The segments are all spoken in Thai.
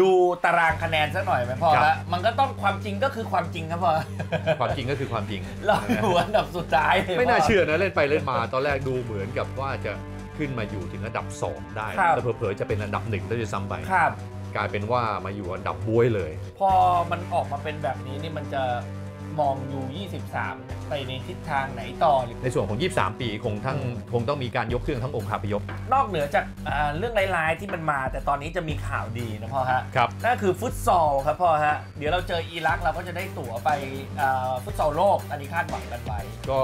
ดูตารางคะแนนซะหน่อยไหมพ่อละมันก็ต้องความจริงก็คือความจริงครับพ่อความจริงก็คือความจริงเราอยู่อันดับสุดท้ายลยไม่น่าเชื่อนะเล่นไปเล่นมา ตอนแรกดูเหมือนกับว่าจะขึ้นมาอยู่ถึงอันดับ 2ได้แต่เผลอๆจะเป็นอันดับหนึ่งได้วจะซ้ำไปกลายเป็นว่ามาอยู่อันดับบ้วยเลย พอมันออกมาเป็นแบบนี้นี่มันจะองยู23 ไปในทิศทางไหนต่อหรือ ในส่วนของ 23 ปี คงทั้งคงต้องมีการยกเครื่องทั้งองค์คาพยพ นอกเหนือจากเรื่องรายๆที่มันมา แต่ตอนนี้จะมีข่าวดีนะพ่อฮะ ครับนั่นคือฟุตซอลครับพ่อฮะ เดี๋ยวเราเจออิรักเราก็จะได้ตั๋วไปฟุตซอลโลก อันนี้คาดหวังกันไว้ ก็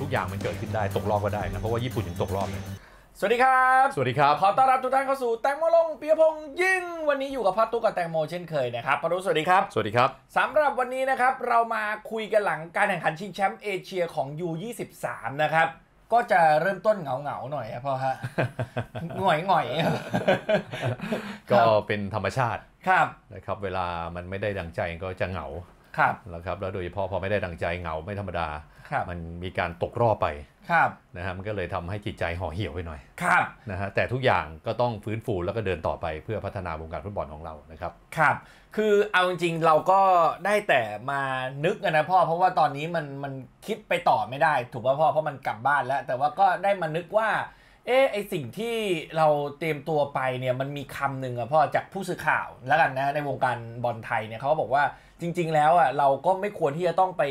ทุกอย่างมันเกิดขึ้นได้ ตกรอบก็ได้นะ เพราะว่าญี่ปุ่นยังตกรอบเลยสวัสดีครับ สวัสดีครับ ขอต้อนรับทุกท่านเข้าสู่แตงโมลง เปียพงยิ่งวันนี้อยู่กับพัตุกับแตงโมเช่นเคยนะครับพัตุสวัสดีครับ สวัสดีครับ สำหรับวันนี้นะครับ เรามาคุยกันหลังการแข่งขันชิงแชมป์เอเชียของ U23 นะครับ ก็จะเริ่มต้นเหงาเหงาหน่อยครับพ่อฮะหงอยหงอยก็เป็นธรรมชาติ ครับ นะครับ เวลามันไม่ได้ดังใจก็จะเหงา ครับแล้วครับ แล้วโดยเฉพาะพอไม่ได้ดังใจเหงาไม่ธรรมดา มันมีการตกรอบไปครับนะฮะมันก็เลยทำให้จิตใจห่อเหี่ยวไปหน่อย ครับนะฮะแต่ทุกอย่างก็ต้องฟื้นฟูแล้วก็เดินต่อไปเพื่อพัฒนาวงการฟุตบอลของเรานะครับ ครับ คือเอาจริงเราก็ได้แต่มานึกนะพ่อเพราะว่าตอนนี้มันมันคิดไปต่อไม่ได้ ถูกป่ะพ่อเพราะมันกลับบ้านแล้ว แต่ว่าก็ได้มานึกว่าเออไอสิ่งที่เราเตรียมตัวไปเนี่ยมันมีคำหนึ่งอะพ่อจากผู้สื่อข่าวแล้วกันนะในวงการบอลไทยเนี่ยเขาบอกว่าจริง ๆแล้วอะเราก็ไม่ควรที่จะต้องไป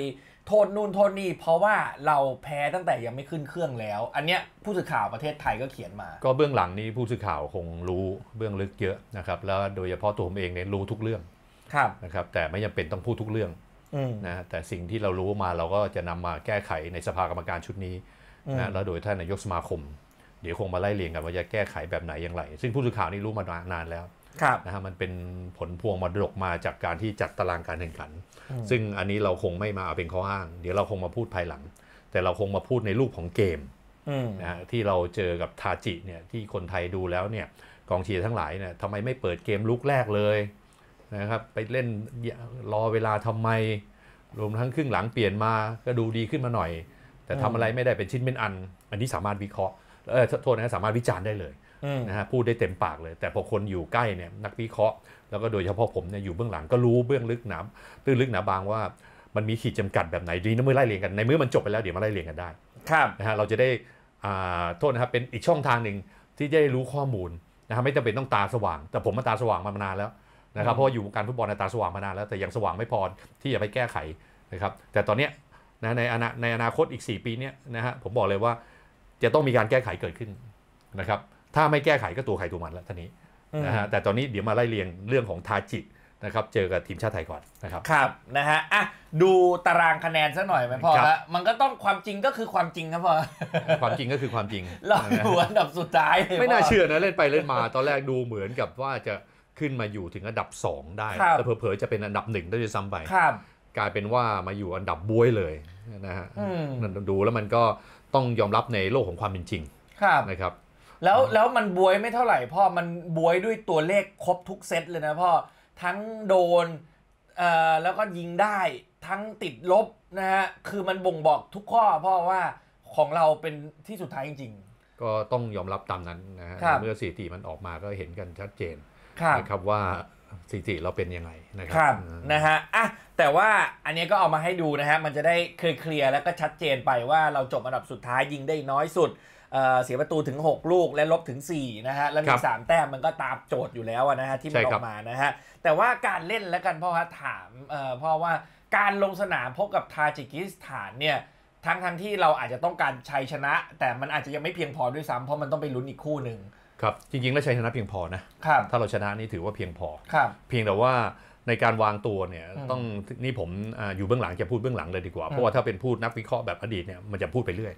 ทษนู่นโทษนี่เพราะว่าเราแพ้ตั้งแต่ยังไม่ขึ้นเครื่องแล้ว อันเนี้ยผู้สื่อข่าวประเทศไทยก็เขียนมา ก็เบื้องหลังนี้ผู้สื่อข่าวคงรู้เบื้องลึกเยอะนะครับแล้วโดยเฉพาะตัวผมเองเนี่ยรู้ทุกเรื่องครับนะครับแต่ไม่จำเป็นต้องพูดทุกเรื่องนะแต่สิ่งที่เรารู้มาเราก็จะนำมาแก้ไขในสภากรรมการชุดนี้นะแล้วโดยท่านนายกสมาคมเดี๋ยวคงมาไล่เรียงกันว่าจะแก้ไขแบบไหนอย่างไร ซึ่งผู้สื่อข่าวนี่รู้มานานแล้วนะฮะมันเป็นผลพวงมาดกมาจากการที่จัดตารางการแข่งขัน ซึ่งอันนี้เราคงไม่มาเอาเป็นข้ออ้าง เดี๋ยวเราคงมาพูดภายหลัง แต่เราคงมาพูดในรูปของเกมนะที่เราเจอกับทาจิเนี่ยที่คนไทยดูแล้วเนี่ยกองเชียร์ทั้งหลายเนี่ยทำไมไม่เปิดเกมลุกแรกเลยนะครับไปเล่นรอเวลาทำไมรวมทั้งครึ่งหลังเปลี่ยนมาก็ดูดีขึ้นมาหน่อย แต่ทำอะไรไม่ได้เป็นชิ้นเป็นอัน อันนี้สามารถวิเคราะห์เออโทษนะสามารถวิจารณ์ได้เลยนะฮะพูดได้เต็มปากเลย แต่พอคนอยู่ใกล้เนี่ยนักวิเคราะห์แล้วก็โดยเฉพาะผมเนี่ยอยู่เบื้องหลังก็รู้เบื้องลึกหนาตื้นลึกหนาบางว่ามันมีขีดจำกัดแบบไหนดีนะเมื่อไล่เรียงกัน ในเมื่อมันจบไปแล้วเดี๋ยวมาไล่เรียงกันได้ครับนะฮะเราจะได้โทษนะครับเป็นอีกช่องทางหนึ่งที่ได้รู้ข้อมูลนะฮะไม่จำเป็นต้องตาสว่าง แต่ผมมาตาสว่างมานานแล้วนะครับเพราะอยู่การฟุตบอลตาสว่างมานานแล้ว แต่ยังสว่างไม่พอที่จะไปแก้ไขนะครับแต่ตอนนี้นะในอนาในอนาคตอีก 4 ปีเนี้ยนะฮะผมบอกเลยว่าจะต้องมีการแก้ไขเกิดขึ้นนะครับถ้าไม่แก้ไขก็ตัวใครตัวมันแล้วท่านี้นะฮะแต่ตอนนี้เดี๋ยวมาไล่เรียงเรื่องของทาจินะครับ เจอกับทีมชาติไทยก่อนนะครับครับนะฮะอ่ะดูตารางคะแนนซะหน่อยไหมพ่อฮะมันก็ต้องความจริงก็คือความจริงครับพ่อความจริงก็คือความจริงเราอยู่อันดับสุดท้ายไม่น่าเชื่อนะเล่นไปเล่นมา ตอนแรกดูเหมือนกับว่าจะขึ้นมาอยู่ถึงอันดับ 2 ได้แต่เผลอๆจะเป็นอันดับหนึ่งได้ด้วยซ้ำไปกลายเป็นว่ามาอยู่อันดับบ้วยเลยนะฮะดูแล้วมันก็ต้องยอมรับในโลกของความเป็นจริงนะครับแล้วแล้วมันบวยไม่เท่าไหร่พ่อ มันบวยด้วยตัวเลขครบทุกเซตเลยนะพ่อ ทั้งโดนเอ่อแล้วก็ยิงได้ทั้งติดลบนะฮะคือมันบ่งบอกทุกข้อพ่อว่าของเราเป็นที่สุดท้ายจริง ๆ ก็ต้องยอมรับตามนั้น นะฮะเมื่อสี่ติมันออกมาก็เห็นกันชัดเจนนะครับว่าสี่ติเราเป็นยังไงนะครับนะฮะอ่ะแต่ว่าอันนี้ก็เอามาให้ดูนะฮะมันจะได้เคลียร์แล้วก็ชัดเจนไปว่าเราจบอันดับสุดท้ายยิงได้น้อยสุดเสียประตูถึง 6 ลูกและลบถึง 4 นะฮะ แล้วมี 3แต้มมันก็ตามโจทย์อยู่แล้วนะฮะที่มันออกมานะฮะแต่ว่าการเล่นแล้วกันพ่อฮะถามพ่อว่าการลงสนามพบกับทาจิกิสถานเนี่ยทั้งทั้งที่เราอาจจะต้องการชัยชนะ แต่มันอาจจะยังไม่เพียงพอด้วยซ้ำเพราะมันต้องไปลุ้นอีกคู่หนึ่งครับ จริง ๆ แล้วชัยชนะเพียงพอนะถ้าเราชนะนี่ถือว่าเพียงพอเพียงแต่ว่าในการวางตัวเนี่ยต้องนี่ผมอยู่เบื้องหลังจะพูดเบื้องหลังเลยดีกว่าเพราะว่าถ้าเป็นพูดนักวิเคราะห์แบบอดีตเนี่ยมันจะพูดไปเรื่อย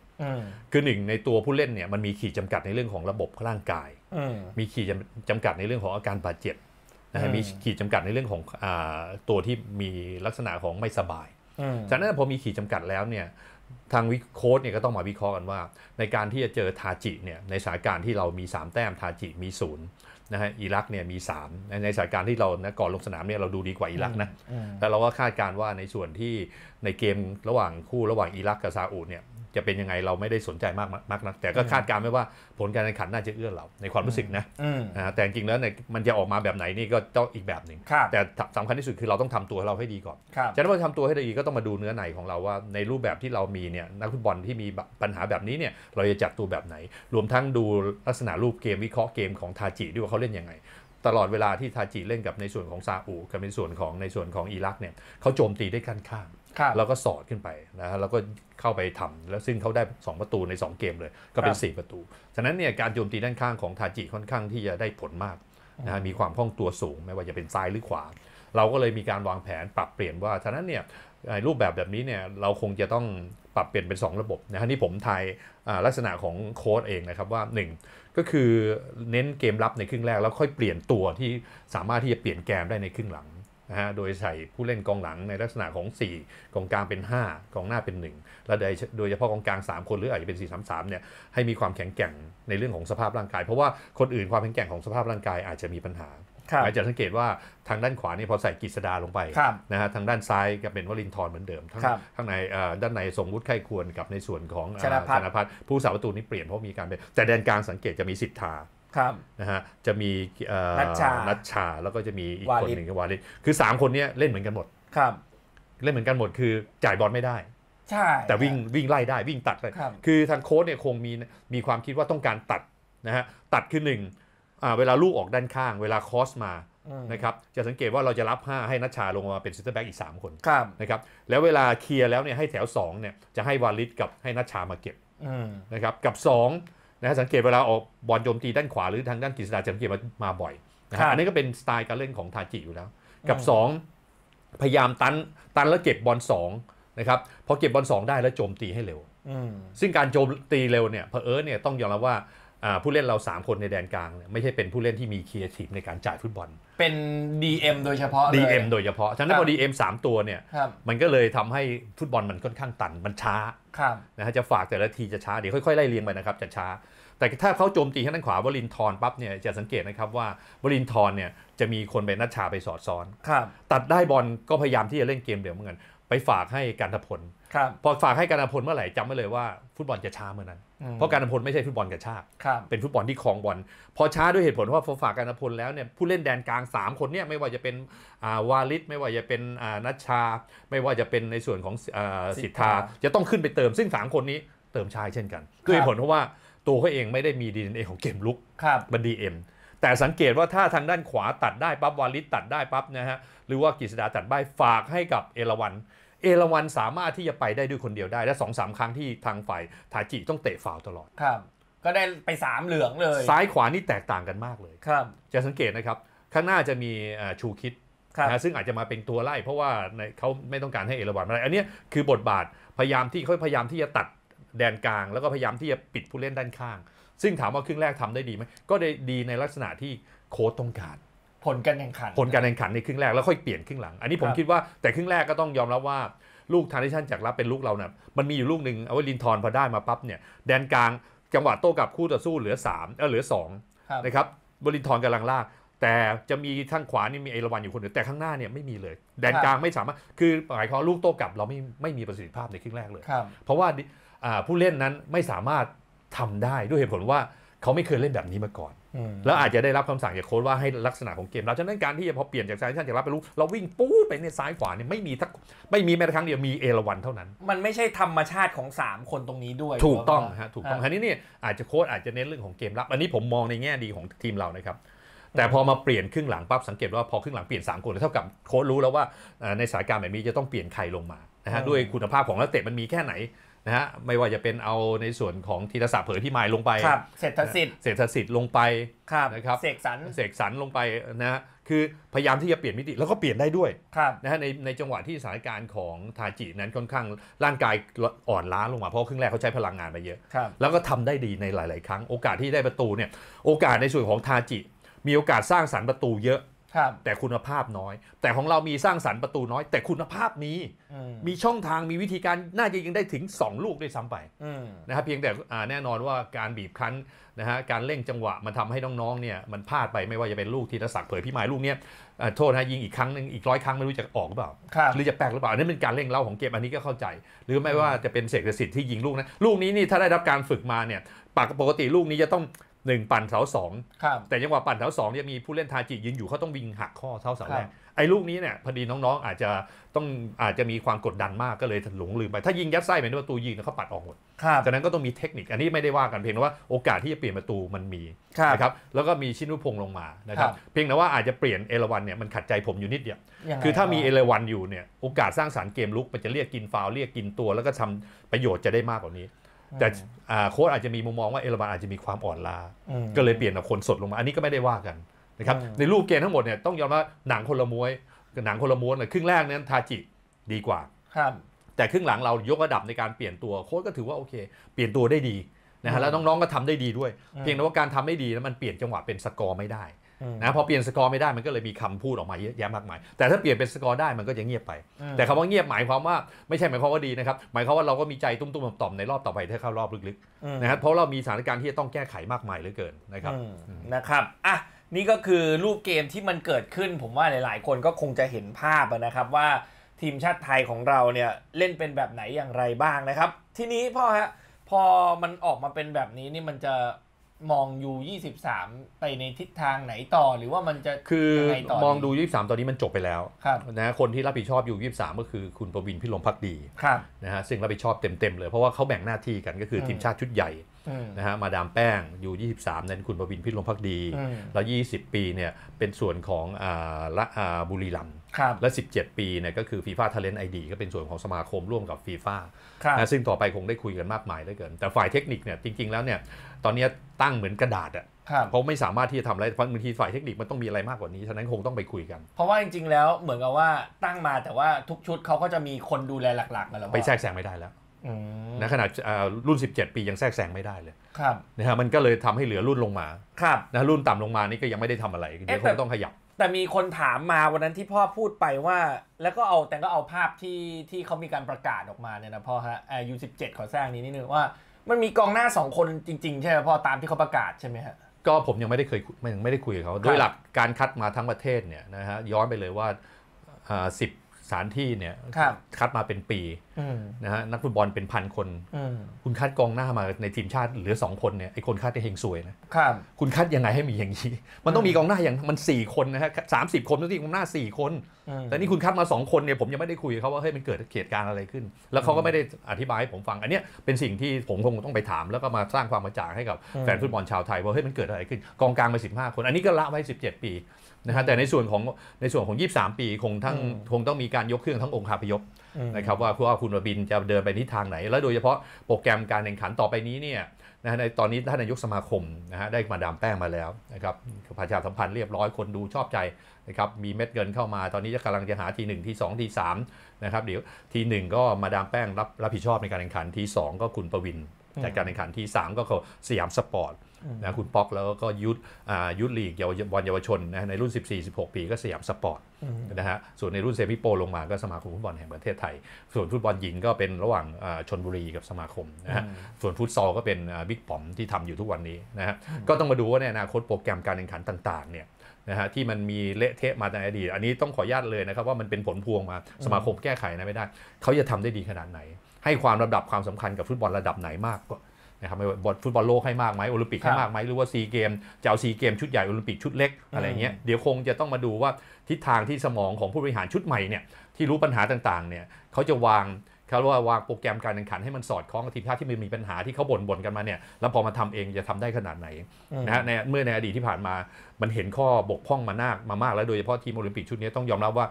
คือหนึ่งในตัวผู้เล่นเนี่ยมันมีขีดจำกัดในเรื่องของระบบร่างกายมีขีดจำกัดในเรื่องของอาการบาดเจ็บนะฮะมีขีดจำกัดในเรื่องของตัวที่มีลักษณะของไม่สบายฉะนั้นพอมีขีดจำกัดแล้วเนี่ยทางวิโค้ดเนี่ยก็ต้องมาวิเคราะห์กันว่า ในการที่จะเจอทาจิเนี่ยในสถานการณ์ที่เรามี3แต้มทาจิมีศูนยนะฮะอิรักเนี่ยมี 3 ในสถานการณ์ที่เรานะก่อนลงสนามเนี่ยเราดูดีกว่าอิรักนะแล้วเราก็คาดการว่าในส่วนที่ในเกมระหว่างคู่ระหว่างอิรักกับซาอุดเนี่ยจะเป็นยังไงเราไม่ได้สนใจมากมากนักแต่ก็คาดการณ์ไว้ว่าผลการแข่งขันน่าจะเอื้อเรา ในความรู้สึกนะแต่จริงแล้วเนี่ยมันจะออกมาแบบไหนนี่ก็ต้องอีกแบบหนึ่งแต่สำคัญที่สุดคือเราต้องทำตัวเราให้ดีก่อนฉะนั้นพอทำตัวให้ดีก็ต้องมาดูเนื้อในของเราว่า ในรูปแบบที่เรามีเนี่ยนักฟุตบอลที่มีปัญหาแบบนี้เนี่ยเราจะจัดตัวแบบไหน รวมทั้งดูลักษณะรูปเกมวิเคราะห์เกมของทาจิด้วยว่าเขาเล่นยังไง ตลอดเวลาที่ทาจิเล่นกับในส่วนของซาอุกับในส่วนของในส่วนของอิรักเนี่ยเขาโจมตีได้ค่อนข้างแล้วก็สอดขึ้นไปนะฮะแล้วก็เข้าไปทำ แล้วซึ่งเขาได้ 2 ประตูใน 2 เกมเลยก็เป็น4ประตูฉะนั้นเนี่ยการโจมตีด้านข้างของทาจิค่อนข้างที่จะได้ผลมากนะฮะมีความคล่องตัวสูง ไม่ว่าจะเป็นซ้ายหรือขวา เราก็เลยมีการวางแผนปรับเปลี่ยนว่า ฉะนั้นเนี่ยรูปแบบแบบนี้เนี่ยเราคงจะต้องปรับเปลี่ยนเป็น 2 ระบบนะฮะนี่ผมทายลักษณะของโค้ดเองนะครับว่า 1 ก็คือเน้นเกมรับในครึ่งแรกแล้วค่อยเปลี่ยนตัวที่สามารถที่จะเปลี่ยนเกมได้ในครึ่งหลังนะฮะ โดยใส่ผู้เล่นกองหลังในลักษณะของ 4กองกลางเป็น 5กองหน้าเป็น1และโดยเฉพาะกองกลาง3คนหรืออาจจะเป็น 4 3 3เนี่ยให้มีความแข็งแกร่งในเรื่องของสภาพร่างกาย เพราะว่าคนอื่นความแข็งแกร่งของสภาพร่างกายอาจจะมีปัญหา อาจจะสังเกตว่าทางด้านขวานี่พอใส่กฤษดาลงไปนะฮะทางด้านซ้ายก็เป็นวลินทร์เหมือนเดิมข้างในด้านในสมวุฒิไข้ควรกับในส่วนของชนะพัฒน์ผู้สาวประตูนี่เปลี่ยนเพราะมีการเป็นแต่แดนกลางสังเกตจะมีสิทธานะฮะจะมีนัชชานัชชาแล้วก็จะมีอีกคนหนึ่งวาริสคือ 3 คนนี้เล่นเหมือนกันหมดครับเล่นเหมือนกันหมดคือจ่ายบอลไม่ได้ใช่แต่วิ่งวิ่งไล่ได้วิ่งตัดเลยคือทางโค้ชเนี่ยคงมีมีความคิดว่าต้องการตัดนะฮะตัดคือหนึ่งเวลาลูกออกด้านข้างเวลาคอสมานะครับจะสังเกตว่าเราจะรับ 5 ให้นัชชาลงมาเป็นซิสเตอร์แบ็กอีก 3 คนนะครับแล้วเวลาเคลียร์แล้วเนี่ยให้แถว2เนี่ยจะให้วาริสกับให้นัชชามาเก็บนะครับกับ 2นะสังเกตเวลาออกบอลโจมตีด้านขวาหรือทางด้านกฤษดาจะสังเกตมามาบ่อยนะอันนี้ก็เป็นสไตล์การเล่นของทาจิอยู่แล้ว กับ 2 พยายามตันตันแล้วเก็บบอล2นะครับพอเก็บบอล2ได้แล้วโจมตีให้เร็ว ซึ่งการโจมตีเร็วเนี่ยเพอเอิร์เนี่ยต้องยอมรับว่าผู้เล่นเรา 3 คนในแดนกลาง ไม่ใช่เป็นผู้เล่นที่มีครีเอทีฟในการจ่ายฟุตบอล เป็น DM โดยเฉพาะ DM โดยเฉพาะฉะนั้นพอ DM 3 ตัวเนี่ยมันก็เลยทำให้ฟุตบอลมันค่อนข้างตันมันช้านะฮะจะฝากแต่ละทีจะช้าเดี๋ยวค่อยๆไล่เรียงไปนะครับจะช้าแต่ถ้าเขาโจมตีทางด้านขวาวลินทรปั๊บเนี่ยจะสังเกตนะครับว่าวลินทรเนี่ยจะมีคนไปนัดชาไปสอดซ้อนตัดได้บอลก็พยายามที่จะเล่นเกมเดี๋ยวเหมือนกัน ไปฝากให้การทพลพอฝากให้การทพลเมื่อไหร่จำไว้เลยว่า ฟุตบอลจะช้าเมื่อนั้น เพราะการทพลไม่ใช่ฟุตบอลกระชากเป็นฟุตบอลที่คลองบอลพอช้าด้วยเหตุผลว่าพอฝากการทพลแล้วเนี่ยผู้เล่นแดนกลาง3คนเนี่ยไม่ว่าจะเป็นวาลิดไม่ว่าจะเป็นนัชชาไม่ว่าจะเป็นในส่วนของสิทธาจะต้องขึ้นไปเติมซึ่ง 3 คนนี้เติมชายเช่นกันด้วยเหตุผลเพราะว่าตัวเขาเองไม่ได้มี DNA ของเกมลุกครับบันดีเอ็ม แต่สังเกตว่าถ้าทางด้านขวาตัดได้ปั๊บ วาลิตตัดได้ปั๊บนะฮะหรือว่ากิษดาตัดใบฝากให้กับเอราวันเอราวันสามารถที่จะไปได้ด้วยคนเดียวได้และสองสามครั้งที่ทางฝ่ายทาจิต้องเตะฝ่าวตลอดครับก็ได้ไปสามเหลืองเลยซ้ายขวานี่แตกต่างกันมากเลยครับ จะสังเกตนะครับข้างหน้าจะมีชูคิดนะซึ่งอาจจะมาเป็นตัวไล่เพราะว่าเขาไม่ต้องการให้เอราวันอะไรอันนี้คือบทบาทพยายามที่เขาพยายามที่จะตัดแดนกลาง แล้วก็พยายามที่จะปิดผู้เล่นด้านข้าง ซึ่งถามว่าครึ่งแรกทำได้ดีไหมก็ได้ดีในลักษณะที่โค้ชต้องการ ผลการแข่งขัน ผลการแข่งขันในครึ่งแรก แล้วค่อยเปลี่ยนครึ่งหลัง อันนี้ผมคิดว่าแต่ครึ่งแรกก็ต้องยอมรับว่าลูกทานิชันจากรับเป็นลูกเราเนี่ยมันมีอยู่ลูกหนึ่งเอาไว้ลินทอนพอได้มาปั๊บเนี่ยแดนกลางจังหวะโต้กลับคู่ต่อสู้เหลือ 3เออเหลือ2นะครับบรินทอนกำลังลาก แต่จะมีทางขวานี่มีเอราวันอยู่คนหนึ่งแต่ข้างหน้าเนี่ยไม่มีเลย แดนกลางไม่สามารถคือหมายความลูกโต้กลับเราไม่ไม่มีประสิทธิภาพในครึ่งแรกเลย เพราะว่าผู้เล่นนั้นไม่สามารถทำได้ด้วยเหตุผลว่าเขาไม่เคยเล่นแบบนี้มาก่อน แล้วอาจจะได้รับคำสั่งจากโค้ชว่าให้ลักษณะของเกมเราฉะนั้นการที่จะพอเปลี่ยนจากซ้ายชั้นจะรับไปรู้ เราวิ่งปู๊ไปในซ้ายขวาเนี่ยไม่มีทักไม่มีแม้แต่ครั้งเดียว มีเอราวันเท่านั้น มันไม่ใช่ธรรมชาติของ 3 คนตรงนี้ด้วย ถูกต้องฮะถูกต้องคราวนี้เนี่ยอาจจะโค้ชอาจจะเน้นเรื่องของเกมรับ อันนี้ผมมองในแง่ดีของทีมเรานะครับ แต่พอมาเปลี่ยนครึ่งหลังปั๊บสังเกตว่าพอครึ่งหลังเปลี่ยน3คนเท่ากับโค้ชรู้แล้วว่าในสายการแบบนี้จะต้องเปลี่ยนใครลงมานะฮะด้วยคุณภาพของนักเตะมันมีแค่ไหนนะฮะไม่ว่าจะเป็นเอาในส่วนของทีรศักดิ์เผยพหมายลงไปครับ เศรษฐศิษย์เศรษฐศิษย์ลงไปครับนะครับเสกสรรเสกสรรลงไปนะฮะคือพยายามที่จะเปลี่ยนมิติแล้วก็เปลี่ยนได้ด้วยนะฮะในในจังหวะที่สถานการณ์ของทาจินั้นค่อนข้างร่างกายอ่อนล้า ลงมาเพราะครึ่งแรกเขาใช้พลังงานไปเยอะ แล้วก็ทำได้ดีในหลาย ๆ ครั้งโอกาสที่ได้ประตูเนี่ยโอกาสในส่วนของทาจิ มีโอกาสสร้างสรรค์ประตูเยอะแต่คุณภาพน้อย แต่ของเรามีสร้างสรรค์ประตูน้อย แต่คุณภาพมีมีช่องทางมีวิธีการ น่าจะยิงได้ถึง 2 ลูกด้วยซ้ำไปนะครับเพียงแต่แน่นอนว่าการบีบคั้นนะฮะการเร่งจังหวะมันทำให้น้องๆเนี่ยมันพลาดไปไม่ว่าจะเป็นลูกทีรศักดิ์เผยพิมายลูกเนี้ยโทษนะยิงอีกครั้งนึงอีกร้อยครั้งไม่รู้จะออกหรือเปล่า หรือจะแปลกหรือเปล่า อันนี้เป็นการเร่งเล่าของเกมอันนี้ก็เข้าใจหรือไม่ว่าจะเป็นเสกสิทธิ์ที่ยิงลูกนะลูกนี้นี่ถ้าได้รับการฝึกมาเนี่ยปกติลูกนี้จะต้องหนึ่งปั่นเสาสองแต่ยังว่าปั่นเสาสองเนี่ยมีผู้เล่นทาจิยืนอยู่เขาต้องวิ่งหักข้อเท้าเสาแรกไอ้ลูกนี้เนี่ยพอดีน้องๆ อาจจะต้องอาจจะมีความกดดันมากก็เลยหลงลืมไป ถ้ายิงยัดไส้เป็นประตูยิงเขาปัดออกหมดจากนั้นก็ต้องมีเทคนิค อันนี้ไม่ได้ว่ากันเพียงแต่ว่าโอกาสที่จะเปลี่ยนประตูมันมีนะครับแล้วก็มีชินุพงลงมานะครับเพียงแต่ว่าอาจจะเปลี่ยนเอราวันเนี่ยมันขัดใจผมอยู่นิดเดียวคือถ้ามีเอราวันอยู่เนี่ยโอกาสสร้างสารรค์เกมลุกมันจะเรียกกินฟาวเรียกกินตัวแล้วก็ทำประโยชน์จะได้มากกว่านี้แต่โค้ชอาจจะมีมุมมองว่า เอรบานอาจจะมีความอ่อนล้าก็เลยเปลี่ยนคนสดลงมา อันนี้ก็ไม่ได้ว่ากันนะครับในรูปเกมทั้งหมดเนี่ยต้องยอมว่าหนังคนละม้วย หนังคนละม้วนครึ่งแรกนั้นทาจิดีกว่าครับแต่ครึ่งหลังเรายกระดับในการเปลี่ยนตัวโค้ชก็ถือว่าโอเค เปลี่ยนตัวได้ดีนะฮะแล้วน้องๆก็ทำได้ดีด้วย เพียงแต่ว่าการทำได้ดีแล้วมันเปลี่ยนจังหวะเป็นสกอร์ไม่ได้นะพอเปลี่ยนสกอร์ไม่ได้มันก็เลยมีคำพูดออกมาเยอะแยะมากมายแต่ถ้าเปลี่ยนเป็นสกอร์ได้มันก็จะเงียบไป แต่คำว่าเงียบหมายความว่าไม่ใช่หมายความว่าดีนะครับหมายความว่าเราก็มีใจตุ้มๆต่อมๆในรอบต่อไปถ้าเข้ารอบลึกๆนะครับเพราะเรามีสถานการณ์ที่จะต้องแก้ไขมากมายเหลือเกินนะครับนะครับอ่ะนี่ก็คือรูปเกมที่มันเกิดขึ้นผมว่าหลายๆ คนก็คงจะเห็นภาพนะครับว่าทีมชาติไทยของเราเนี่ยเล่นเป็นแบบไหนอย่างไรบ้างนะครับ ทีนี้พ่อฮะพอมันออกมาเป็นแบบนี้นี่มันจะมองยู23ไปในทิศทางไหนต่อหรือว่ามันจะ คือมองดู23ตอนนี้มันจบไปแล้วนะคนที่รับผิดชอบอยู่23ก็คือคุณประวินพิลมพักดีนะฮะซึ่งรับผิดชอบเต็มๆเลย เพราะว่าเขาแบ่งหน้าที่กันก็คือทีมชาติชุดใหญ่นะฮะมาดามแป้งอยู่ 23นั้นคุณประวินพิรมพักดี แล้ว 20 ปีเนี่ยเป็นส่วนของอ่าละอ่าบุรีรัมย์และ 17 ปีเนี่ยก็คือฟีฟ่าทเลนไอดีก็เป็นส่วนของสมาคมร่วมกับฟีฟ่านะซึ่งต่อไปคงได้คุยกันมากมายเหลือเกิน แต่ฝ่ายเทคนิคเนี่ยจริงๆแล้วเนี่ยตอนนี้ตั้งเหมือนกระดาษอ่ะเพราะไม่สามารถที่จะทำอะไรเพราะบางทีฝ่ายเทคนิคมันต้องมีอะไรมากกว่านี้ ฉะนั้นคงต้องไปคุยกันเพราะว่าจริงๆแล้วเหมือนกับว่าตั้งมาแต่ว่าทุกชุดเขาก็จะมีคนดูแลหลักๆมาแล้วไปแทรกแซงไม่ได้แล้วนะขนาดรุ่น 17 ปียังแทรกแซงไม่ได้เลยนะฮะมันก็เลยทำให้เหลือรุ่นลงมาครับนะรุ่นต่ำลงมานี่ก็ยังไม่ได้ทำอะไรเดี๋ยวคงต้องขยับ แต่มีคนถามมาวันนั้นที่พ่อพูดไปว่า แล้วก็เอาแต่ก็เอาภาพที่ที่เขามีการประกาศออกมาเนี่ยนะพ่อฮะอายุ17ขอแทรกนี้นิดนึงว่า มันมีกองหน้า 2 คนจริงๆใช่ไหมพ่อ ตามที่เขาประกาศใช่ไหมฮะก็ผมยังไม่ได้เคยยังไม่ได้คุยกับเขาด้วยหลักการคัดมาทั้งประเทศเนี่ยนะฮะย้อนไปเลยว่าสิบสถานที่เนี่ยคัดมาเป็นปีนะฮะนักฟุตบอลเป็นพันคนคุณคัดกองหน้ามาในทีมชาติเหลือสองคนเนี่ยไอ้คนคัดจะเฮงซวยนะคคุณคัดยังไงให้มีอย่างนี้ มันต้องมีกองหน้าอย่างมันสี่คนนะฮะสามสิบคนต้องมีกองหน้าสี่คน แต่นี่คุณคัดมาสองคนเนี่ยผมยังไม่ได้คุยเขาว่าเฮ้ยมันเกิดเหตุการณ์อะไรขึ้น แล้วเขาก็ไม่ได้อธิบายให้ผมฟังอันเนี้ยเป็นสิ่งที่ผมคงต้องไปถามแล้วก็มาสร้างความกระจ่างให้กับแฟนฟุตบอลชาวไทย ว่าเฮ้ยมันเกิดอะไรขึ้นกองกลางมา้าคนอันนี้ก็ละไว้สิบเจ็ดปีนะฮะแต่ในส่วนของในส่วนของ 23 ปีคงทั้งคงต้องมีการยกเครื่องทั้งองค์คาพยพนะครับว่าคุณว่าคุณบินจะเดินไปทิศทางไหน และโดยเฉพาะโปรแกรมการแข่งขันต่อไปนี้เนี่ยนะฮะในตอนนี้ท่านนายกสมาคมนะฮะได้มาดามแป้งมาแล้วนะครับประชาสัมพันธ์เรียบร้อยคนดูชอบใจนะครับมีเม็ดเงินเข้ามาตอนนี้จะกำลังจะหาทีหนึ่งทีสองทีสามนะครับเดี๋ยวทีหนึ่งก็มาดามแป้งรับรับผิดชอบในการแข่งขันทีสองก็คุณประวินจัดการแข่งขันทีสามก็สยามสปอร์ตนะคุณป๊อกแล้วก็ยุทธยุทธลีกเยาวบอลเยาวชนนะในรุ่น 14-16 ปีก็สยามสปอร์ตนะฮะส่วนในรุ่นเซมิโป ลงมาก็สมาคมฟุตบอลแห่งประเทศไทย ส่วนฟุตบอลหญิงก็เป็นระหว่างชนบุรีกับสมาคมนะฮะส่วนฟุตซอลก็เป็นบิ๊กป๋อมที่ทำอยู่ทุกวันนี้นะฮะก็ต้องมาดูว่าในอนาคตโปรแกรมการแข่งขันต่างๆเนี่ยนะฮะที่มันมีเละเทะมาในอดีตอันนี้ต้องขออนุญาตเลยนะครับว่ามันเป็นผลพวงมาสมาคมแก้ไขนะไม่ได้ เขาจะทำได้ดีขนาดไหน ให้ความระดับความสำคัญกับฟุตบอลระดับไหนมากกว่านะครับไม่ว่าฟุตบอลโลกให้มากไหมโอลิมปิกให้มากไหมหรือว่าซีเกมจะเอาซีเกมชุดใหญ่โอลิมปิกชุดเล็ก อะไรเงี้ยเดี๋ยวคงจะต้องมาดูว่าทิศทางที่สมองของผู้บริหารชุดใหม่เนี่ยที่รู้ปัญหาต่างๆเนี่ยเขาจะวางเขาว่าวางโปรแกรมการแข่งขันให้มันสอดคล้องกับทีมชาติที่มันมีปัญหาที่เขาบ่นบ่นกันมาเนี่ยแล้วพอมาทำเองจะทำได้ขนาดไหนนะฮะในเมื่อในอดีตที่ผ่านมามันเห็นข้อบกพร่องมานากมามากแล้วโดยเฉพาะทีมโอลิมปิกชุดนี้ต้องยอมรับว่า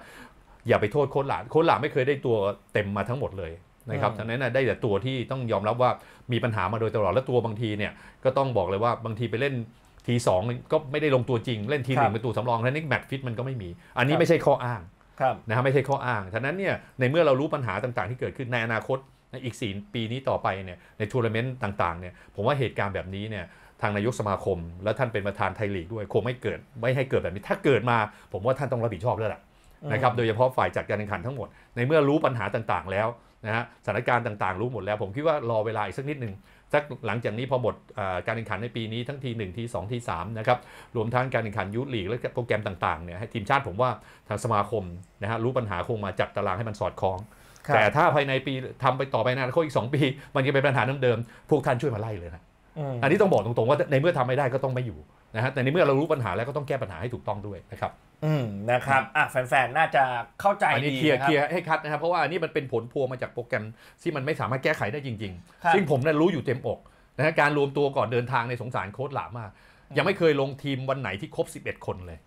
อย่าไปโทษโค้ชหลานโค้ชหลานไม่เคยได้ตัวเต็มมาทั้งหมดเลยนะครับดังนั้นได้แต่ตัวที่ต้องยอมรับว่ามีปัญหามาโดยตลอด และตัวบางทีเนี่ยก็ต้องบอกเลยว่าบางทีไปเล่นทีสองก็ไม่ได้ลงตัวจริงเล่นทีหนึ่งเป็นตัวสำรอง แล้นี่แมตช์ฟิตมันก็ไม่มี อันนี้ไม่ใช่ข้ออ้างนะฮะไม่ใช่ข้ออ้างฉะนั้นเนี่ยในเมื่อเรารู้ปัญหาต่างๆ ที่เกิดขึ้นในอนาคตอีกสี่ปีนี้ต่อไปเนี่ยในทัวร์นาเมนต์ต่างๆเนี่ยผมว่าเหตุการณ์แบบนี้เนี่ยทางนายกสมาคม และท่านเป็นประธานไทยลีกด้วยคงไม่เกิดไม่ให้เกิดแบบนี้ถ้าเกิดมาผมว่าท่านต้องรับผิดชอบแล้วละนะครับโดยเฉพาะฝ่ายจัดการแข่งขันทั้งหมด ในเมื่อรู้ปัญหาต่างๆ แล้วนะฮะสถานการณ์ต่างๆ รู้หมดแล้วผมคิดว่า รอเวลาอีกสักนิดหนึ่งสักหลังจากนี้พอหมดการแข่งขันในปีนี้ทั้งทีหนึ่งทีสองทีสามนะครับ รวมทั้งการแข่งขันยุทลีก และโปรแกรมต่าง ๆ เนี่ยทีมชาติผมว่าทางสมาคมนะฮะรู้ปัญหาคงมาจัดตารางให้มันสอดคล้อง แต่ถ้าภายในปีทำไปต่อไปนานค้าอีกสองปีมันจะเป็นปัญหาเดิมๆพวกท่านช่วยมาไล่เลยนะอันนี้ต้องบอกตรงๆว่าในเมื่อทำไม่ได้ก็ต้องไม่อยู่นะฮะแต่ในเมื่อเรารู้ปัญหาแล้วก็ต้องแก้ปัญหาให้ถูกต้องด้วยนะครับอืมนะครับอ่ะแฟนๆน่าจะเข้าใจอันนี้เคลียร์นเคลียร์ให้คัดนะครับเพราะว่าอันนี้มันเป็นผลพวงมาจากโปรแกรมที่มันไม่สามารถแก้ไขได้จริง ๆ ซึ่งผมเนี่ยรู้อยู่เต็มอกนะฮะการรวมตัวก่อนเดินทางในสงสารโค้ดหลามากยังไม่เคยลงทีมวันไหนที่ครบ 11 คนเลย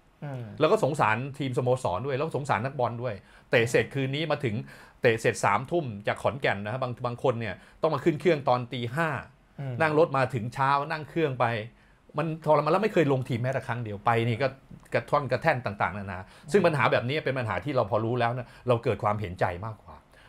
แล้วก็สงสารทีมสโมสรด้วย แล้วสงสารนักบอลด้วยเตะเสร็จคืนนี้มาถึงเตะเสร็จสามทุ่มจากขอนแก่นนะครับบางบางคนเนี่ยต้องมาขึ้นเครื่องตอนตีห้านั่งรถมาถึงเช้า นั่งเครื่องไปมันทรมานแล้วไม่เคยลงทีมแม้แต่ครั้งเดียวไปนี่ก็กระท่อนกระแท่นต่างๆนานาซึ่งปัญหาแบบนี้เป็นปัญหาที่เราพอรู้แล้วนะเราเกิดความเห็นใจมาก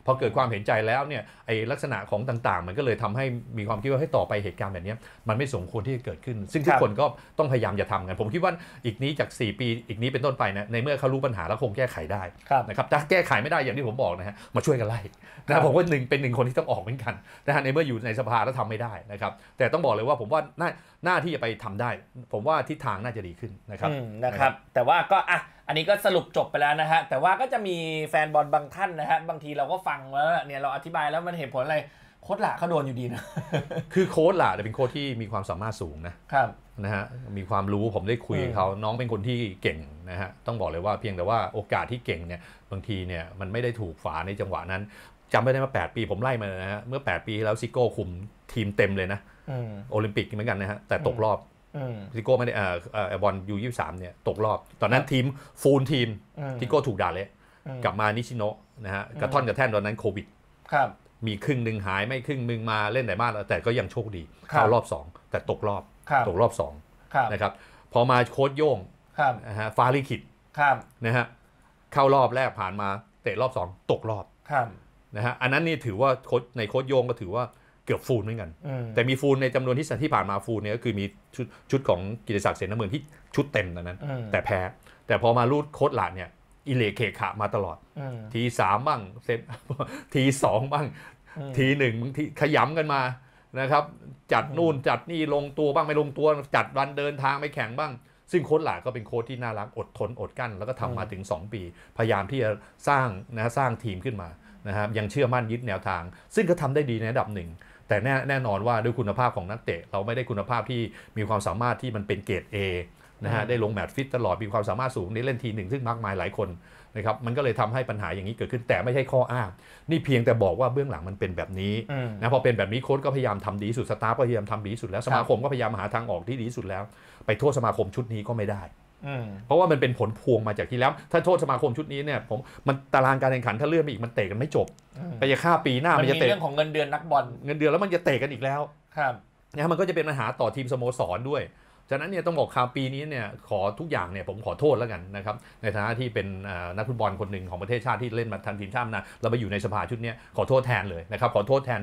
พอเกิดความเห็นใจแล้วเนี่ยไอลักษณะของต่างๆ มันก็เลยทำให้มีความคิดว่าให้ต่อไปเหตุการณ์แบบนี้มันไม่สมควรที่จะเกิดขึ้น ซึ่งทุกคนก็ต้องพยายามอย่าทำกันผมคิดว่าอีกนี้จาก 4 ปีอีกนี้เป็นต้นไปนะในเมื่อเขารู้ปัญหาแล้วคงแก้ไขได้นะครับถ้าแก้ไขไม่ได้อย่างที่ผมบอกนะฮะมาช่วยกันไล่นะผมว่าหนึ่งเป็นหนึ่งคนที่ต้องออกเหมือนกันนะฮะในเมื่ออยู่ในสภาแล้วทำไม่ได้นะครับแต่ต้องบอกเลยว่าผมว่าหน้าหน้าที่จะไปทำได้ ผมว่าทิศทางน่าจะดีขึ้นนะครับนะครับแต่ว่าก็อ่ะอันนี้ก็สรุปจบไปแล้วนะฮะ แต่ว่าก็จะมีแฟนบอลบางท่านนะฮะ บางทีเราก็ฟังแล้วเนี่ยเราอธิบายแล้วมันเห็นผลอะไร โค้ดหล่าเขาโดนอยู่ดีนะ คือโค้ดหล่าเป็นโค้ดที่มีความสามารถสูงนะ ครับ นะฮะ มีความรู้ผมได้คุยกับเขา น้องเป็นคนที่เก่งนะฮะต้องบอกเลยว่าเพียงแต่ว่าโอกาสที่เก่งเนี่ย บางทีเนี่ยมันไม่ได้ถูกฝาในจังหวะนั้นจำไม่ได้มา8ปี ผมไล่มานะฮะเมื่อ 8 ปีแล้วซิโก้คุมทีมเต็มเลยนะโอลิมปิกเหมือนกันนะฮะแต่ตกรอบทิโก้ไม่ได้อบอลยูยี่สามเนี่ยตกรอบ ตอนนั้นทีมฟูลทีมทิโก้ถูกด่าเลย กลับมานิชิโนะนะฮะกระท่อนกระแท่นตอนนั้นโควิดครับมีครึ่งหนึ่งหายไม่ครึ่งหนึ่งมาเล่นไหนบ้างแต่ก็ยังโชคดี เข้ารอบสองแต่ตกรอบ ตกรอบสองนะครับพอมาโค้ดโย่งนะฮะฟาลิคิดนะฮะเข้ารอบแรกผ่านมาเตะรอบสองตกรอบนะฮะอันนั้นนี่ถือว่าโค้ดในโค้ดโย่งก็ถือว่าเกือบฟูลเหมือนกัน แต่มีฟูลในจำนวนที่ที่ผ่านมาฟูลเนี่ยก็คือมีชุดชุดของกิติศักดิ์เสนาเมืองที่ชุดเต็มตอนนั้น แต่แพ้ แต่พอมาลูดโคตรหลาดเนี่ย อิเลเคขะมาตลอด ทีสามบ้างเซตทีสองบ้างทีหนึ่งบางทีขยำกันมานะครับ จัดนู่นจัดนี่ ลงตัวบ้างไม่ลงตัวจัดวันเดินทางไม่แข่งบ้าง ซึ่งโค้ชหลาก็เป็นโค้ชที่น่ารักอดทนอดกั้นแล้วก็ทำมาถึง2ปี พยายามที่จะสร้างนะสร้างทีมขึ้นมา นะครับยังเชื่อมั่นยึดแนวทาง ซึ่งก็ทำได้ดีในระดับหนึ่งแต่แน่แน่นอนว่าด้วยคุณภาพของนักเตะเราไม่ได้คุณภาพที่มีความสามารถที่มันเป็นเกรด A นะฮะได้ลงแมตช์ฟิต ตลอดมีความสามารถสูงได้เล่นทีหนึ่งซึ่งมากมายหลายคนนะครับมันก็เลยทำให้ปัญหาอย่างนี้เกิดขึ้น แต่ไม่ใช่ข้ออ้างนี่เพียงแต่บอกว่าเบื้องหลังมันเป็นแบบนี้นะพอเป็นแบบนี้โค้ชก็พยายามทำดีสุดสตาฟก็พยายามทำดีสุดแล้วสมาคมก็พยายามหาทางออกที่ดีสุดแล้ว ไปโทษสมาคมชุดนี้ก็ไม่ได้เพราะว่ามันเป็นผลพวงมาจากที่แล้ว ถ้าโทษสมาคมชุดนี้เนี่ยผมมันตารางการแข่งขันถ้าเลื่อนไปอีกมันเตะกันไม่จบไปจะฆ่าปีหน้ามันจะเตะเรื่องของเงินเดือนนักบอลเงินเดือนแล้วมันจะเตะกันอีกแล้วครับนะมันก็จะเป็นปัญหาต่อทีมสโมสรด้วยฉะนั้นเนี่ยต้องบอกข่าวปีนี้เนี่ยขอทุกอย่างเนี่ยผมขอโทษแล้วกันนะครับในฐานะที่เป็นนักฟุตบอลคนหนึ่งของประเทศชาติที่เล่นมาทันทีมชาตินะเราไปอยู่ในสภาชุดนี้ขอโทษแทนเลยนะครับขอโทษแทน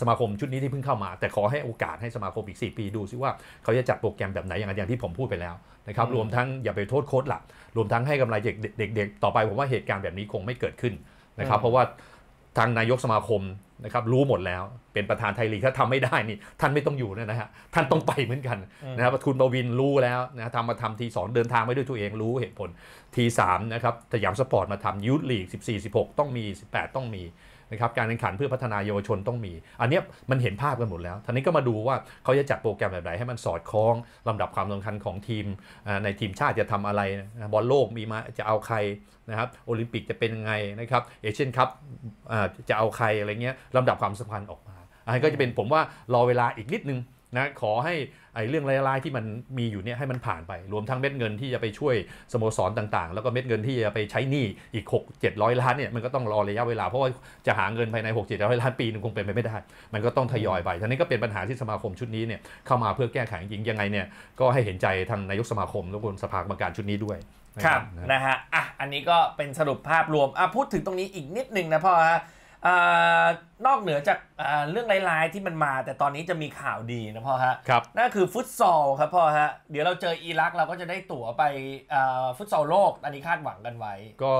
สมาคมชุดนี้ที่เพิ่งเข้ามา แต่ขอให้โอกาสให้สมาคมอีก4ปี ดูซิว่าเขาจะจัดโปรแกรมแบบไหนอย่างอย่างที่ผมพูดไปแล้วนะครับรวมทั้งอย่าไปโทษโค้ชหลักรวมทั้งให้กำไรเด็กๆต่อไปผมว่าเหตุการณ์แบบนี้คงไม่เกิดขึ้นนะครับ เพราะว่าทางนายกสมาคมนะครับรู้หมดแล้ว เป็นประธานไทยลีก ถ้าทำไม่ได้นี่ ท่านไม่ต้องอยู่นะฮะท่านต้องไปเหมือนกันนะครับคุณบวินรู้แล้วนะทำมาทำทีสองเดินทางไม่ด้วยตัวเองรู้เหตุผลทีสามนะครับสยามสปอร์ตมาทำยูทลีก 14 16 ต้องมี 18 ต้องมีนะครับการแข่งขันเพื่อพัฒนาเยาวชนต้องมี อันนี้มันเห็นภาพกันหมดแล้ว ทีนี้ก็มาดูว่าเขาจะจัดโปรแกรมแบบไหนให้มันสอดคล้อง ลำดับความสำคัญของทีมในทีมชาติจะทำอะไร บอลโลกมีมาจะเอาใครนะครับโอลิมปิกจะเป็นยังไงนะครับเอเชียนคัพจะเอาใครอะไรเงี้ยลำดับความสำคัญออกมาอันนี้ก็จะเป็นผมว่า รอเวลาอีกนิดนึงนะขอให้ไอ้เรื่องรายๆที่มันมีอยู่เนี่ยให้มันผ่านไปรวมทั้งเม็ดเงินที่จะไปช่วยสโมสรต่างๆ แล้วก็เม็ดเงินที่จะไปใช้หนี้อีก 6 700ล้านเนี่ยมันก็ต้องรอระยะเวลาเพราะว่าจะหาเงินภายใน 6 700ล้านปีนึงคงเป็นไปไม่ได้ มันก็ต้องทยอยไปทั้งนี้ก็เป็นปัญหาที่สมาคมชุดนี้เนี่ยเข้ามาเพื่อแก้ไขจริงยังไงเนี่ยก็ให้เห็นใจทางนายกสมาคมและคนสภากรรมการชุดนี้ด้วยครับนะฮะอ่ะอันนี้ก็เป็นสรุปภาพรวมอ่ะพูดถึงตรงนี้อีกนิดนึงนะพ่อฮะนอกเหนือจากเรื่องร้ายๆที่มันมา แต่ตอนนี้จะมีข่าวดีนะพ่อฮะครับนั่นคือฟุตซอลครับพ่อฮะเดี๋ยวเราเจออิรักเราก็จะได้ตั๋วไปฟุตซอลโลกอันนี้คาดหวังกันไว้ก็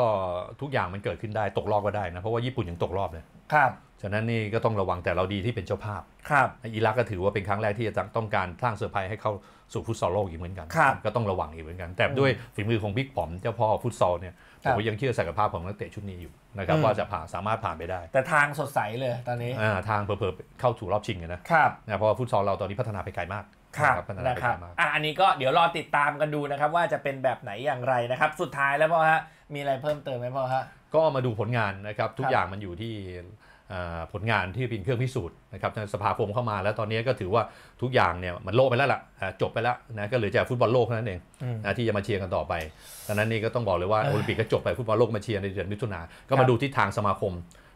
ทุกอย่างมันเกิดขึ้นได้ตกรอบก็ได้นะเพราะว่าญี่ปุ่นยังตกรอบเลยครับฉะนั้นนี่ก็ต้องระวังแต่เราดีที่เป็นเจ้าภาพครับอิรักก็ถือว่าเป็นครั้งแรกที่จะต้องการสร้างเซอร์ไพรส์ให้เข้าสู่ฟุตซอลโลกอีกเหมือนกันก็ต้องระวังอีกเหมือนกัน แต่ด้วยฝีมือของบิ๊กปอมเจ้าพ่อฟุตซอลเนี่ยผมยังเชื่อศักยภาพของนักเตะชุดนี้อยู่นะครับว่าจะผ่านสามารถผ่านไปได้ แต่ทางสดใสเลยตอนนี้ทางเพิ่มเข้าถูรอบชิงนะครับเพราะฟุตซอลเราตอนนี้พัฒนาไปไกลมากครับนะครับอากอันนี้ก็เดี๋ยวรอติดตามกันดูนะครับ ว่าจะเป็นแบบไหนอย่างไรนะครับ สุดท้ายแล้วพ่อฮะมีอะไรเพิ่มเติมไหมพ่อฮะก็มาดูผลงานนะครับ ทุกอย่างมันอยู่ที่ผลงานที่เป็นเครื่องพิสูจน์นะครับสภาคมเข้ามา แล้วตอนนี้ก็ถือว่าทุกอย่างเนี่ยมันโลกไปแล้วล่ะจบไปแล้วนะก็เหลือแต่ฟุตบอลโลกเท่านั้นเองนะที่จะมาเชียร์กันต่อไปดังนั้นนี่ก็ต้องบอกเลยว่าโอลิมปิกก็จบไปฟุตบอลโลกมาเชียร์ในเดือนมิถุนาก็มาดูทิศทางสมาคม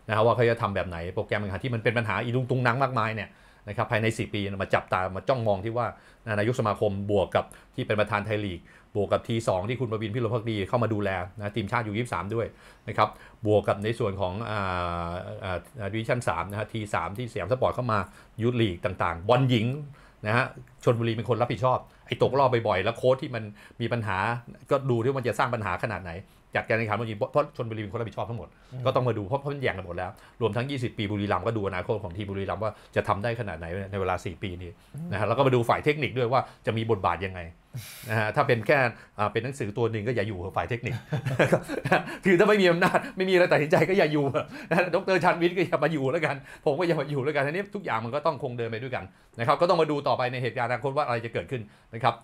นะครับว่าเขาจะทำแบบไหนโปรแกรมการที่มันเป็นปัญหาอีลุงตุงนังมากมายเนี่ยนะครับภายใน 4 ปีมาจับตามาจ้องมองที่ว่านายกสมาคมบวกกับที่เป็นประธานไทยลีกบวกกับที 2 ที่คุณประวินพิรพักดีเข้ามาดูแลนะทีมชาติอยู่ 23 ด้วย นะครับ บวกกับในส่วนของอาดิวิชั่น 3 นะฮะทา3ที่เสียมสปอร์ตเข้ามายุทธลีกต่าง ๆ บอลหญิงนะฮะชนบุรีเป็นคนรับผิดชอบ ไอ้ตกรอบบ่อยๆ แล้วโค้ชที่มันมีปัญหาก็ดูที่มันจะสร้างปัญหาขนาดไหน จากการในขาบอลหญิงเพราะชนบุรีเป็นคนรับผิดชอบทั้งหมดก็ต้องมาดูเพราะเพราะมันแย่งกันหมดแล้ว รวมทั้ง 20 ปีบุรีรัมย์ก็ดูอนาคตของทีมบุรีรัมย์ว่าจะทำได้ขนาดไหนในเวลา 4 ปีนี้นะฮะแล้วก็มาดูฝ่ายเทคนิคด้วยว่าจะมีบทบาทยังไงนะฮะถ้าเป็นแค่เป็นหนังสือตัวหนึ่งก็อย่าอยู่ฝ่ายเทคนิคคือถ้าไม่มีอำนาจ ไม่มีอะไรตัดสินใจก็อย่าอยู่นะดรชันวิทย์ก็อย่ามาอยู่แล้วกัน ผมก็อย่ามาอยู่แล้วกันทีนี้ทุกอย่างมันก็ต้องคงเดินไปด้วยกันนะครับ ก็ต้องมาดูต่อไปในเหตุการณ์อนาคตว่าอะไรจะเกิดขึ้นนะครับ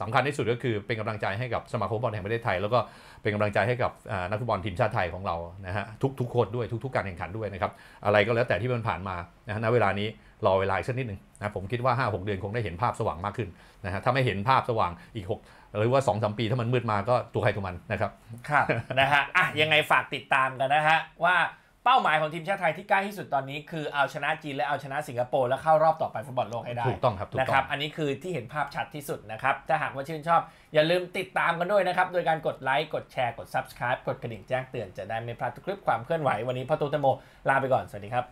สำคัญที่สุดก็คือเป็นกำลังใจให้กับสมาคมบอลแห่งประเทศไทย แล้วก็เป็นกำลังใจให้กับนักฟุตบอลทีมชาติไทยของเรานะฮะทุกกคนด้วยทุกๆการแข่งขันด้วยนะครับ อะไรก็แล้วแต่ที่มันผ่านมานะฮะณเวลานี้รอเวลาสักนิดหนึ่งนะผมคิดว่า 5-6 เดือนคงได้เห็นภาพสว่างมากขึ้นนะฮะถ้าไม่เห็นภาพสว่างอีก 6 หรือว่า2อสปีถ้ามันมืดมาก็ตัวใครตัวมันนะครับ ครับนะฮะอ่ะยังไงฝากติดตามกันนะฮะ ว่าเป้าหมายของทีมชาติไทยที่ใกล้ที่สุดตอนนี้คือเอาชนะจีน และเอาชนะสิงคโปร์แล้วเข้ารอบต่อไปฟุตบอลโลกให้ได้ถูกต้องครับนะครับอันนี้คือที่เห็นภาพชัดที่สุดนะครับถ้าหากว่าชื่นชอบอย่าลืมติดตามกันด้วยนะครับโดยการกดไลค์กดแชร์กด Subscribe กดกระดิ่งแจ้งเตือนจะได้ไม่พลาดทุกคลิปความเคลื่อนไหววันนี้พ่อตูตโมลาไปก่อนสวัสดีครับ